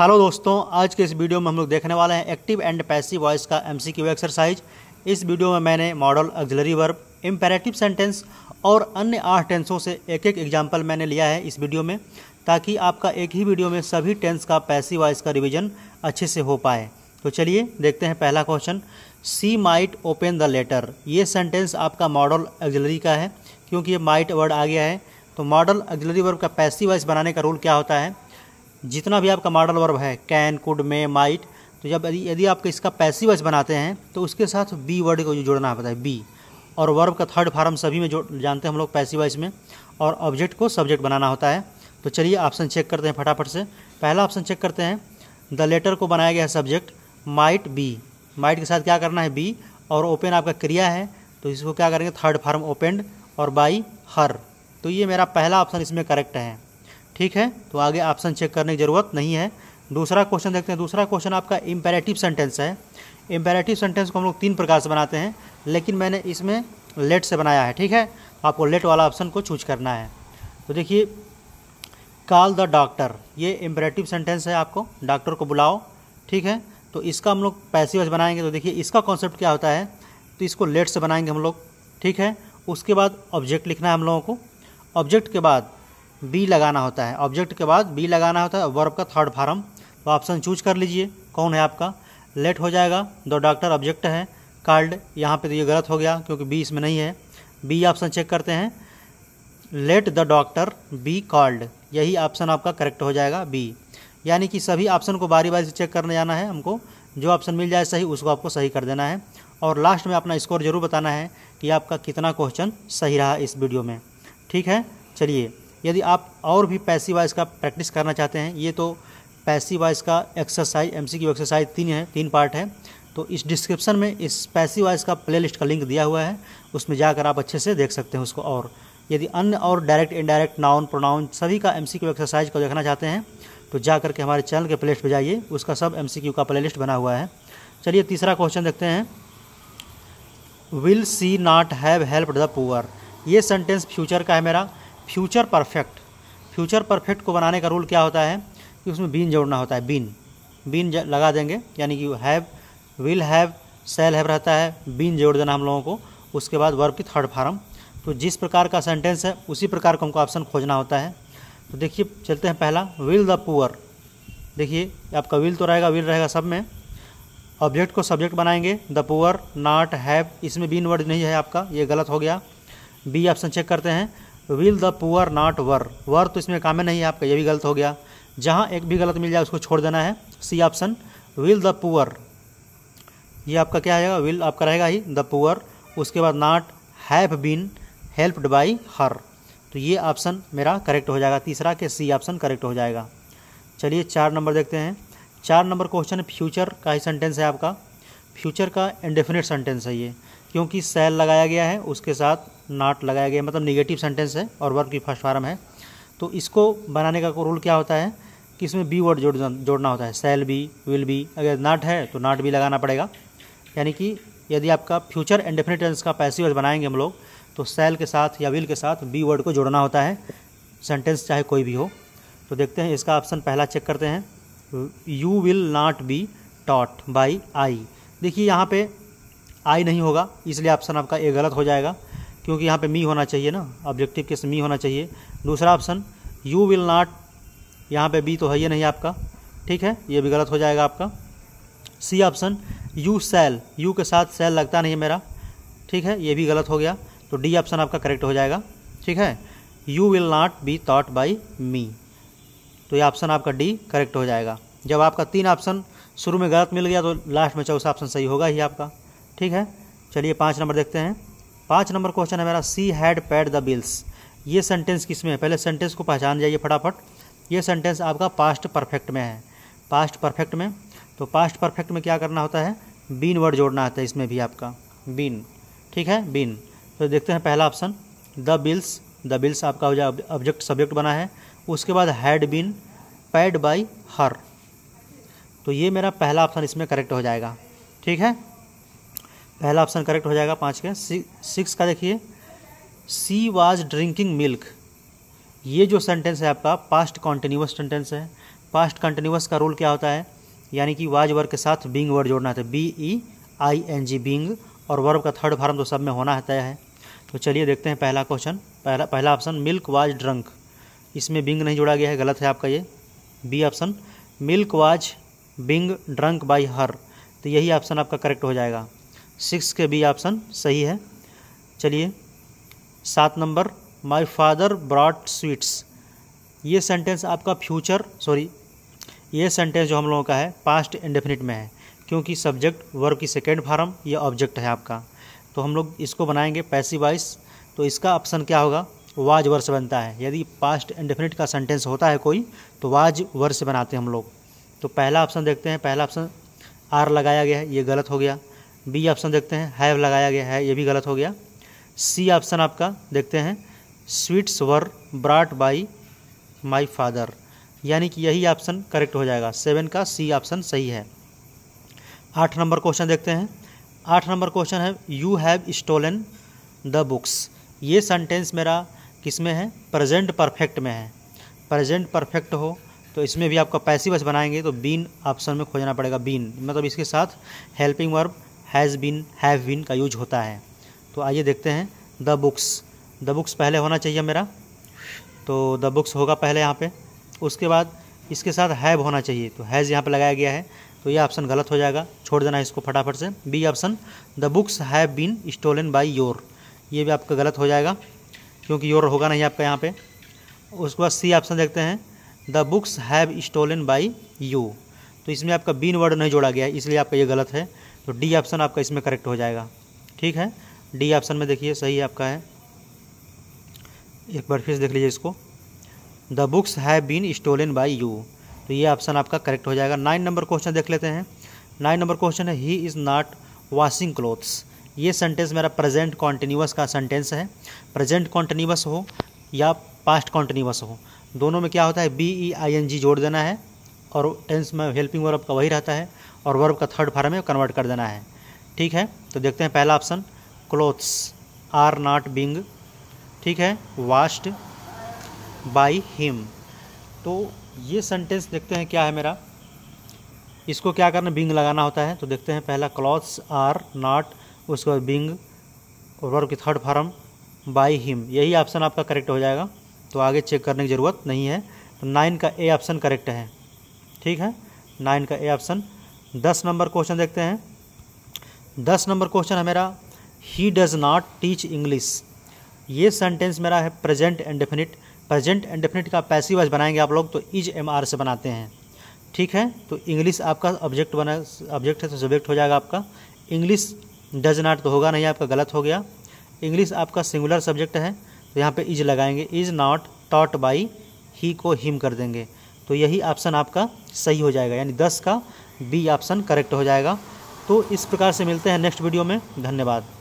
hello दोस्तों आज के इस वीडियो में हम लोग देखने वाले हैं एक्टिव एंड पैसिव वॉइस का एमसीक्यू एक्सरसाइज इस वीडियो में मैंने modal auxiliary verb imperative sentence और अन्य आठ टेंसों से एक एक एग्जाम्पल मैंने लिया है इस वीडियो में ताकि आपका एक ही वीडियो में सभी टेंस का पैसिव वॉइस का रिविजन अच्छे से हो पाए तो चलिए देखते हैं पहला question she might open the letter ये सेंटेंस आपका मॉडल एक्जलरी का है क्योंकि ये माइट वर्ड आ गया है तो मॉडल एक्जलरी वर्ब का पैसिव वॉइस बनाने का रूल क्या होता है जितना भी आपका मॉडल वर्ब है कैन कुड मे माइट तो जब यदि आप इसका पैसिव वॉइस बनाते हैं तो उसके साथ बी वर्ड को जोड़ना पड़ता है बी और वर्ब का थर्ड फार्म सभी में जो जानते हैं हम लोग पैसिव वॉइस में और ऑब्जेक्ट को सब्जेक्ट बनाना होता है तो चलिए ऑप्शन चेक करते हैं फटाफट से पहला ऑप्शन चेक करते हैं द लेटर को बनाया गया है सब्जेक्ट माइट बी माइट के साथ क्या करना है बी और ओपन आपका क्रिया है तो इसको क्या करेंगे थर्ड फार्म ओपेंड और बाई हर तो ये मेरा पहला ऑप्शन इसमें करेक्ट है ठीक है तो आगे ऑप्शन चेक करने की ज़रूरत नहीं है दूसरा क्वेश्चन देखते हैं दूसरा क्वेश्चन आपका इम्पेरेटिव सेंटेंस है इम्पेरेटिव सेंटेंस को हम लोग तीन प्रकार से बनाते हैं लेकिन मैंने इसमें लेट से बनाया है ठीक है तो आपको लेट वाला ऑप्शन को चूज करना है तो देखिए कॉल द डॉक्टर ये इम्परेटिव सेंटेंस है आपको डॉक्टर को बुलाओ ठीक है तो इसका हम लोग पैसिवज बनाएंगे तो देखिए इसका कॉन्सेप्ट क्या होता है तो इसको लेट से बनाएंगे हम लोग ठीक है उसके बाद ऑब्जेक्ट लिखना है हम लोगों को ऑब्जेक्ट के बाद बी लगाना होता है ऑब्जेक्ट के बाद बी लगाना होता है वर्ब का थर्ड फार्म तो ऑप्शन चूज कर लीजिए कौन है आपका लेट हो जाएगा द डॉक्टर ऑब्जेक्ट है कार्ड यहाँ पे तो ये गलत हो गया क्योंकि बी इसमें नहीं है बी ऑप्शन चेक करते हैं let the doctor be called यही ऑप्शन आपका करेक्ट हो जाएगा बी यानी कि सभी ऑप्शन को बारी बारी से चेक करने जाना है हमको जो ऑप्शन मिल जाए सही उसको आपको सही कर देना है और लास्ट में अपना स्कोर ज़रूर बताना है कि आपका कितना क्वेश्चन सही रहा इस वीडियो में ठीक है चलिए यदि आप और भी पैसी वाइज का प्रैक्टिस करना चाहते हैं ये तो पैसी वाइज का एक्सरसाइज एम की एक्सरसाइज तीन है तीन पार्ट है तो इस डिस्क्रिप्शन में इस पैसी वाइज का प्ले का लिंक दिया हुआ है उसमें जाकर आप अच्छे से देख सकते हैं उसको और यदि अन्य और डायरेक्ट इनडायरेक्ट नाउन प्रोनाउन सभी का एम एक्सरसाइज को देखना चाहते हैं तो जा करके हमारे चैनल के प्लेलिस्ट पर जाइए उसका सब एम का प्लेलिस्ट बना हुआ है चलिए तीसरा क्वेश्चन देखते हैं will she not have help the poor ये सेंटेंस फ्यूचर का है मेरा फ्यूचर परफेक्ट फ्यूचर परफेक्ट को बनाने का रूल क्या होता है कि उसमें बीन जोड़ना होता है बीन बीन लगा देंगे यानी कि have will have shall have रहता है बीन जोड़ देना हम लोगों को उसके बाद वर्ब की थर्ड फार्म तो जिस प्रकार का सेंटेंस है उसी प्रकार का हमको ऑप्शन खोजना होता है तो देखिए चलते हैं पहला विल द पुअर देखिए आपका विल तो रहेगा विल रहेगा सब में ऑब्जेक्ट को सब्जेक्ट बनाएंगे द पुअर नॉट हैव इसमें बीन वर्ड नहीं है आपका ये गलत हो गया बी ऑप्शन चेक करते हैं will the poor not were were तो इसमें काम है नहीं है आपका ये भी गलत हो गया जहाँ एक भी गलत मिल जाए उसको छोड़ देना है C option will the poor ये आपका क्या आएगा विल आपका रहेगा ही द पुअर उसके बाद not have been helped by her तो ये ऑप्शन मेरा करेक्ट हो जाएगा तीसरा के सी ऑप्शन करेक्ट हो जाएगा चलिए चार नंबर देखते हैं चार नंबर क्वेश्चन फ्यूचर का ही सेंटेंस है आपका फ्यूचर का इंडेफिनिट सेंटेंस है ये क्योंकि सेल लगाया गया है उसके साथ नाट लगाया गया मतलब निगेटिव सेंटेंस है और वर्क की फर्स्ट फार्म है तो इसको बनाने का रूल क्या होता है कि इसमें बी वर्ड जोड़ जोड़ना होता है सेल बी विल बी अगर नाट है तो नाट भी लगाना पड़ेगा यानी कि यदि आपका फ्यूचर इंडेफिनिट टेंस का पैसिव बनाएंगे हम लोग तो सेल के साथ या विल के साथ बी वर्ड को जोड़ना होता है सेंटेंस चाहे कोई भी हो तो देखते हैं इसका ऑप्शन पहला चेक करते हैं you will not be taught by I देखिए यहाँ पे आई नहीं होगा इसलिए ऑप्शन आपका ए गलत हो जाएगा क्योंकि यहाँ पे मी होना चाहिए ना ऑब्जेक्टिव केस मी होना चाहिए दूसरा ऑप्शन यू विल नॉट यहाँ पे बी तो है ये नहीं आपका ठीक है ये भी गलत हो जाएगा आपका C option you shall you के साथ सेल लगता नहीं है मेरा ठीक है ये भी गलत हो गया तो डी ऑप्शन आपका करेक्ट हो जाएगा ठीक है you will not be thought by me तो ये ऑप्शन आपका डी करेक्ट हो जाएगा जब आपका तीन ऑप्शन शुरू में गलत मिल गया तो लास्ट में चौथा ऑप्शन सही होगा ही आपका ठीक है चलिए पाँच नंबर देखते हैं पाँच नंबर क्वेश्चन है मेरा she had paid the bills ये सेंटेंस किस में है पहले सेंटेंस को पहचान जाइए फटाफट ये सेंटेंस आपका पास्ट परफेक्ट में है पास्ट परफेक्ट में तो पास्ट परफेक्ट में क्या करना होता है बीन वर्ड जोड़ना होता है इसमें भी आपका बीन ठीक है बीन तो देखते हैं पहला option the bills the bills आपका हो जाए ऑब्जेक्ट सब्जेक्ट बना है उसके बाद had been paid by her तो ये मेरा पहला ऑप्शन इसमें करेक्ट हो जाएगा ठीक है पहला ऑप्शन करेक्ट हो जाएगा पाँच के सिक्स का देखिए सी वाज ड्रिंकिंग मिल्क ये जो सेंटेंस है आपका पास्ट कॉन्टिन्यूस सेंटेंस है पास्ट कंटिन्यूस का रूल क्या होता है यानी कि वाज वर्ग के साथ बींग वर्ड जोड़ना है B E I N G being और वर्ब का थर्ड फार्म तो सब में होना तय है तो चलिए देखते हैं पहला क्वेश्चन पहला पहला ऑप्शन मिल्क वाज ड्रंक इसमें बिंग नहीं जोड़ा गया है गलत है आपका ये B option milk was being drunk by her तो यही ऑप्शन आपका करेक्ट हो जाएगा सिक्स के बी ऑप्शन सही है चलिए सात number my father brought sweets ये सेंटेंस आपका फ्यूचर सॉरी ये सेंटेंस जो हम लोगों का है पास्ट इंडेफिनिट में है क्योंकि सब्जेक्ट वर्ब की सेकेंड फार्म या ऑब्जेक्ट है आपका तो हम लोग इसको बनाएंगे पैसिव वाइस तो इसका ऑप्शन क्या होगा वाज वर्ष बनता है यदि पास्ट इंडेफिनिट का सेंटेंस होता है कोई तो वाज वर्ष बनाते हैं हम लोग तो पहला ऑप्शन देखते हैं पहला ऑप्शन आर लगाया गया है ये गलत हो गया बी ऑप्शन देखते हैं हैव लगाया गया है ये भी गलत हो गया सी ऑप्शन आपका देखते हैं sweets were brought by my father यानी कि यही ऑप्शन करेक्ट हो जाएगा सेवन का सी ऑप्शन सही है आठ नंबर क्वेश्चन देखते हैं आठ नंबर क्वेश्चन है you have stolen the books ये सेंटेंस मेरा किस में है प्रजेंट परफेक्ट में है प्रजेंट परफेक्ट हो तो इसमें भी आपका बस बनाएंगे तो बीन ऑप्शन में खोजना पड़ेगा बीन मतलब इसके साथ helping verb has been have been का यूज होता है तो आइए देखते हैं द बुक्स द बुक्स पहले होना चाहिए मेरा तो द बुक्स होगा पहले यहाँ पे उसके बाद इसके साथ हैव होना चाहिए तो हैज़ यहाँ पे लगाया गया है तो ये ऑप्शन गलत हो जाएगा छोड़ देना इसको फटाफट से B option the books have been stolen by your ये भी आपका गलत हो जाएगा क्योंकि योर होगा नहीं आपका यहाँ पे उसके बाद सी ऑप्शन देखते हैं the books have stolen by you तो इसमें आपका बीन वर्ड नहीं जोड़ा गया इसलिए आपका ये गलत है तो डी ऑप्शन आपका इसमें करेक्ट हो जाएगा ठीक है डी ऑप्शन में देखिए सही आपका है एक बार फिर देख लीजिए इसको the books have been stolen by you तो ये ऑप्शन आपका करेक्ट हो जाएगा नाइन नंबर क्वेश्चन देख लेते हैं नाइन नंबर क्वेश्चन है he is not washing clothes ये सेंटेंस मेरा प्रेजेंट कॉन्टिन्यूस का सेंटेंस है प्रेजेंट कॉन्टिन्यूस हो या पास्ट कॉन्टिन्यूस हो दोनों में क्या होता है बी ई आई एन जी जोड़ देना है और टेंस में हेल्पिंग वर्ब का वही रहता है और वर्ब का थर्ड फार्म में कन्वर्ट कर देना है ठीक है तो देखते हैं पहला option clothes are not being ठीक है वास्ट बाई हिम तो ये सेंटेंस देखते हैं क्या है मेरा इसको क्या करना बिंग लगाना होता है तो देखते हैं पहला क्लॉथ्स आर नॉट उसके बाद बिंग और वर्ब की थर्ड फार्म बाई हिम यही ऑप्शन आपका करेक्ट हो जाएगा तो आगे चेक करने की ज़रूरत नहीं है तो नाइन का ए ऑप्शन करेक्ट है ठीक है नाइन का ए ऑप्शन दस नंबर क्वेश्चन देखते हैं दस नंबर क्वेश्चन है मेरा he does not teach English ये सेंटेंस मेरा है present indefinite present indefinite का पैसिव आज बनाएंगे आप लोग तो इज एम आर से बनाते हैं ठीक है तो इंग्लिश आपका ऑब्जेक्ट बना ऑब्जेक्ट है तो सब्जेक्ट हो जाएगा आपका इंग्लिश डज नॉट तो होगा नहीं आपका गलत हो गया इंग्लिश आपका सिंगुलर सब्जेक्ट है तो यहाँ पे इज लगाएंगे is not taught by he को हिम कर देंगे तो यही ऑप्शन आपका सही हो जाएगा यानी दस का बी ऑप्शन करेक्ट हो जाएगा तो इस प्रकार से मिलते हैं नेक्स्ट वीडियो में धन्यवाद